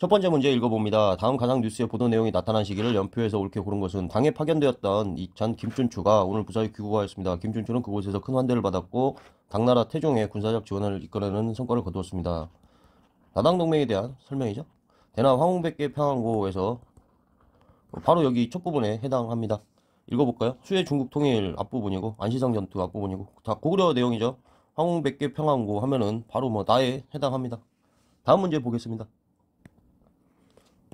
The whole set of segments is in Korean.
첫 번째 문제 읽어봅니다. 다음 가상 뉴스에 보도 내용이 나타난 시기를 연표에서 옳게 고른 것은 당에 파견되었던 이찬 김준추가 오늘 부사에 귀국하였습니다. 김준추는 그곳에서 큰 환대를 받았고 당나라 태종의 군사적 지원을 이끌어내는 성과를 거두었습니다. 나당 동맹에 대한 설명이죠. 대남 황홍백계 평안고에서 바로 여기 첫 부분에 해당합니다. 읽어볼까요? 수해 중국 통일 앞부분이고 안시성 전투 앞부분이고 다 고구려 내용이죠. 황홍백계 평안고 하면은 바로 뭐 나에 해당합니다. 다음 문제 보겠습니다.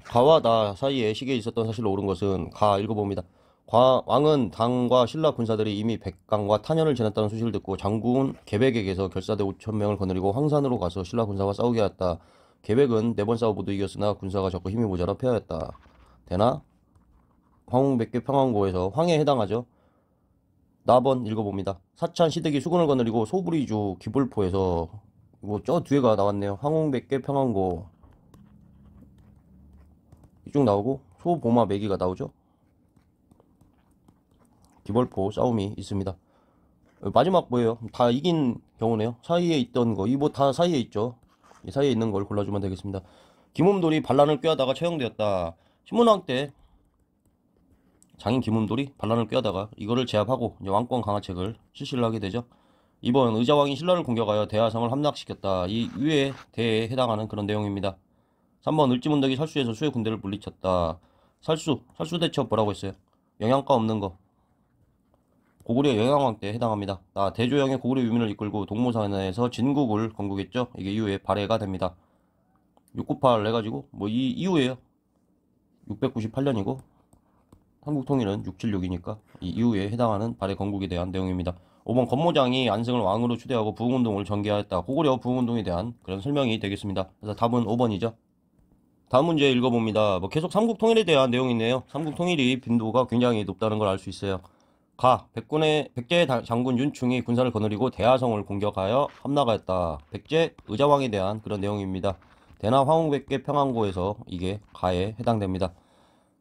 가와 나 사이에 시계에 있었던 사실로 옳은 것은 가 읽어봅니다. 과, 왕은 당과 신라 군사들이 이미 백강과 탄현을 지났다는 소식을 듣고 장군 계백에게서 결사대 5천명을 거느리고 황산으로 가서 신라 군사와 싸우게 하였다. 계백은 네 번 싸워 모도 이겼으나 군사가 적고 힘이 모자라 패하였다. 되나? 황웅백계 평안고에서 황에 해당하죠. 나번 읽어봅니다. 사찬 시댁이 수군을 거느리고 소부리주 기불포에서 뭐 저 뒤에가 나왔네요. 황웅백계 평안고 쭉 나오고 소보마 매기가 나오죠 기벌포 싸움이 있습니다 어, 마지막 뭐예요 다 이긴 경우네요 사이에 있던 거 이거 뭐 다 사이에 있죠 이 사이에 있는 걸 골라주면 되겠습니다 김음돌이 반란을 꾀하다가 처형되었다 신문왕 때 장인 김음돌이 반란을 꾀하다가 이거를 제압하고 왕권 강화책을 실시를 하게 되죠 이번 의자왕이 신라를 공격하여 대하성을 함락시켰다 이 위에 대에 해당하는 그런 내용입니다 3번 을지문덕이 살수에서 수의 군대를 물리쳤다. 살수, 살수대첩 뭐라고 했어요? 영양가 없는 거. 고구려 영양왕 때에 해당합니다. 아, 대조영의 고구려 유민을 이끌고 동무산에서 진국을 건국했죠. 이게 이후에 발해가 됩니다. 698 해가지고 뭐 이 이후에요. 698년이고 한국 통일은 676이니까 이 이후에 해당하는 발해 건국에 대한 내용입니다. 5번 건모장이 안승을 왕으로 추대하고 부흥운동을 전개하였다. 고구려 부흥운동에 대한 그런 설명이 되겠습니다. 그래서 답은 5번이죠. 다음 문제 읽어봅니다. 뭐 계속 삼국통일에 대한 내용이네요. 삼국통일이 빈도가 굉장히 높다는 걸 알 수 있어요. 가 백군의 백제 장군 윤충이 군사를 거느리고 대하성을 공격하여 함락하였다. 백제 의자왕에 대한 그런 내용입니다. 대나 황후백계 평안고에서 이게 가에 해당됩니다.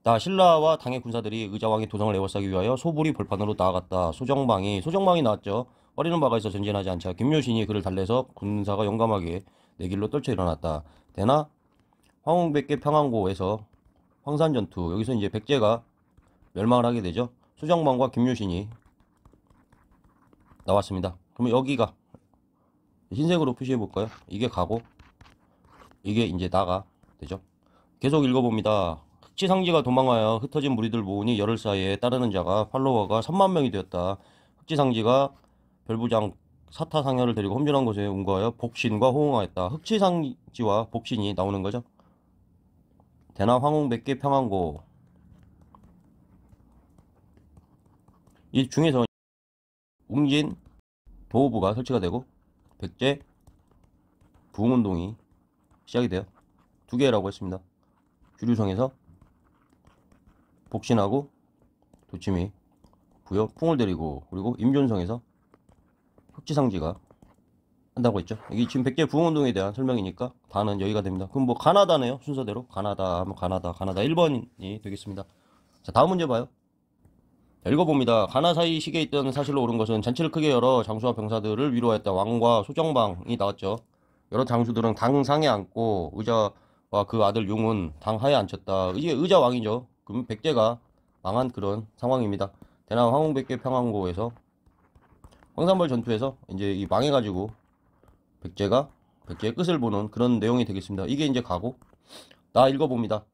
나 신라와 당의 군사들이 의자왕의 도성을 에워싸기 위하여 소불이 벌판으로 나아갔다. 소정방이 소정방이 나왔죠. 어리는 바가 있어 전진하지 않자 김효신이 그를 달래서 군사가 용감하게 내길로 떨쳐 일어났다. 대나 황홍백계 평안고에서 황산전투 여기서 이제 백제가 멸망을 하게 되죠. 수정만과 김유신이 나왔습니다. 그럼 여기가 흰색으로 표시해 볼까요? 이게 가고 이게 이제 나가 되죠. 계속 읽어봅니다. 흑지상지가 도망하여 흩어진 무리들 모으니 열흘 사이에 따르는 자가 팔로워가 3만 명이 되었다. 흑지상지가 별부장 사타상여를 데리고 험준한 곳에 온 거하여 복신과 호응하였다. 흑지상지와 복신이 나오는 거죠. 대나황공백개 평안고 이 중에서 웅진 도우부가 설치가 되고 백제 부흥운동이 시작이 돼요 두 개라고 했습니다 주류성에서 복신하고 도치미 부여 풍을 데리고 그리고 임존성에서 흑지상지가 한다고 했죠. 이게 지금 백제 부흥운동에 대한 설명이니까 다는 여기가 됩니다. 그럼 뭐 가나다네요. 순서대로 가나다 하면 가나다 가나다 1번이 되겠습니다. 자 다음 문제 봐요. 자, 읽어봅니다. 가나 사이 시계에 있던 사실로 옳은 것은 잔치를 크게 열어 장수와 병사들을 위로하였다. 왕과 소정방이 나왔죠. 여러 장수들은 당상에 앉고 의자와 그 아들 용은 당하에 앉혔다. 이게 의자 왕이죠. 그럼 백제가 망한 그런 상황입니다. 대남 황홍백제 평안고에서 황산벌 전투에서 이제 이 망해가지고 백제가 백제의 끝을 보는 그런 내용이 되겠습니다. 이게 이제 가고 나 읽어봅니다.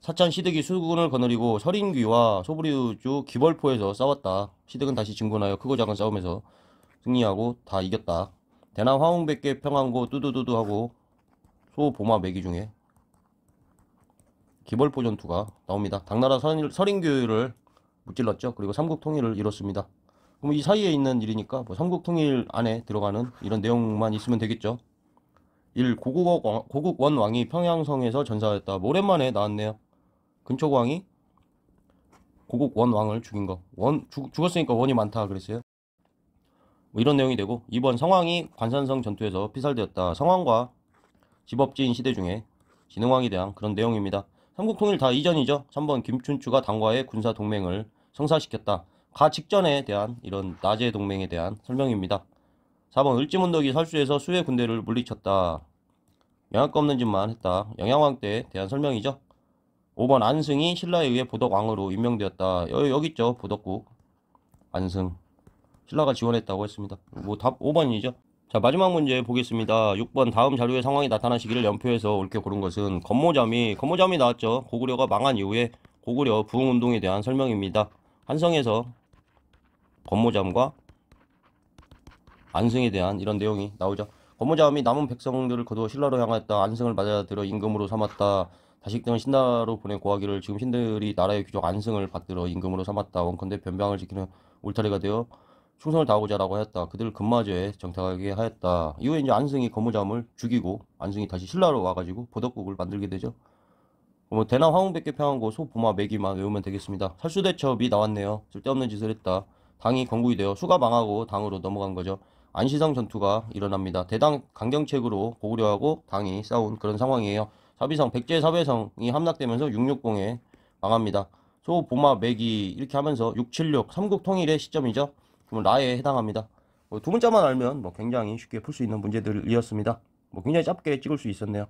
사찬 시득이 수군을 거느리고 서린귀와 소부리우주 기벌포에서 싸웠다. 시득은 다시 진군하여 크고 작은 싸움에서 승리하고 다 이겼다. 대남 화홍백계 평안고 뚜두두두하고 소보마 매기 중에 기벌포 전투가 나옵니다. 당나라 서린교를 무찔렀죠. 그리고 삼국 통일을 이뤘습니다. 그럼 이 사이에 있는 일이니까 뭐 삼국통일 안에 들어가는 이런 내용만 있으면 되겠죠. 1. 고국, 원왕이 평양성에서 전사했다. 뭐 오랜만에 나왔네요. 근초왕이 고국 원왕을 죽인 거. 원 죽, 죽었으니까 원이 많다 그랬어요. 뭐 이런 내용이 되고 2번 성왕이 관산성 전투에서 피살되었다. 성왕과 집업지인 시대 중에 진흥왕에 대한 그런 내용입니다. 삼국통일 다 이전이죠. 3번 김춘추가 당과의 군사 동맹을 성사시켰다. 가 직전에 대한 이런 나제 동맹에 대한 설명입니다. 4번 을지문덕이 설수에서 수의 군대를 물리쳤다. 영향가 없는 짓만 했다. 영향왕 때에 대한 설명이죠. 5번 안승이 신라에 의해 보덕왕으로 임명되었다. 여기, 여기 있죠. 보덕국 안승. 신라가 지원했다고 했습니다. 뭐 답 5번이죠. 자 마지막 문제 보겠습니다. 6번 다음 자료의 상황이 나타난시기를 연표해서 옳게 고른 것은 건모점이건모점이 나왔죠. 고구려가 망한 이후에 고구려 부흥운동에 대한 설명입니다. 한성에서 권모자함과 안승에 대한 이런 내용이 나오죠. 권모자함이 남은 백성들을 거두어 신라로 향하였다. 안승을 받아들여 임금으로 삼았다. 자식 등은 신라로 보내 고하기를 지금 신들이 나라의 귀족 안승을 받들어 임금으로 삼았다. 원컨대 변방을 지키는 울타리가 되어 충성을 다하고자라고 하였다. 그들을 금마저에 정탁하게 하였다. 이후에 이제 안승이 거무잠을 죽이고 안승이 다시 신라로 와가지고 보덕국을 만들게 되죠. 그 대남 황웅백개 평안고 소보마 매기만 외우면 되겠습니다. 살수대첩이 나왔네요. 쓸데없는 짓을 했다. 당이 건국이 되어 수가 망하고 당으로 넘어간 거죠. 안시성 전투가 일어납니다. 대당 강경책으로 고구려하고 당이 싸운 그런 상황이에요. 사비성, 백제 사배성이 함락되면서 660에 망합니다. 소, 보마, 매기 이렇게 하면서 676, 삼국 통일의 시점이죠. 그럼 라에 해당합니다. 뭐두 문자만 알면 뭐 굉장히 쉽게 풀 수 있는 문제들이었습니다. 뭐 굉장히 짧게 찍을 수 있었네요.